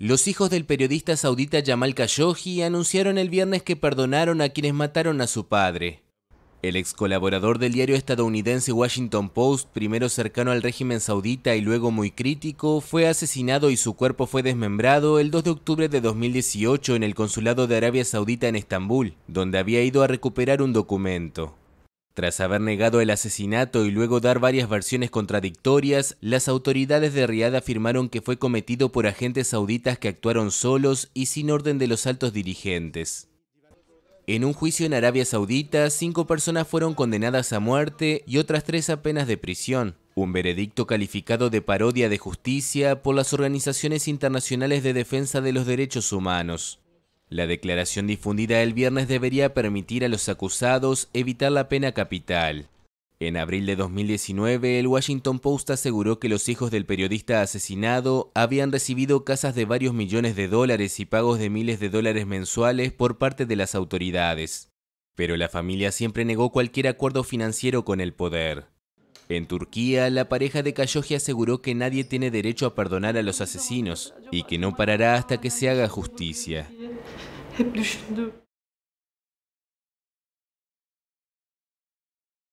Los hijos del periodista saudita Jamal Khashoggi anunciaron el viernes que perdonaron a quienes mataron a su padre. El ex colaborador del diario estadounidense Washington Post, primero cercano al régimen saudita y luego muy crítico, fue asesinado y su cuerpo fue desmembrado el 2 de octubre de 2018 en el consulado de Arabia Saudita en Estambul, donde había ido a recuperar un documento. Tras haber negado el asesinato y luego dar varias versiones contradictorias, las autoridades de Riad afirmaron que fue cometido por agentes sauditas que actuaron solos y sin orden de los altos dirigentes. En un juicio en Arabia Saudita, cinco personas fueron condenadas a muerte y otras tres a penas de prisión. Un veredicto calificado de parodia de justicia por las organizaciones internacionales de defensa de los derechos humanos. La declaración difundida el viernes debería permitir a los acusados evitar la pena capital. En abril de 2019, el Washington Post aseguró que los hijos del periodista asesinado habían recibido casas de varios millones de dólares y pagos de miles de dólares mensuales por parte de las autoridades. Pero la familia siempre negó cualquier acuerdo financiero con el poder. En Turquía, la pareja de Khashoggi aseguró que nadie tiene derecho a perdonar a los asesinos y que no parará hasta que se haga justicia. hep düşündüm.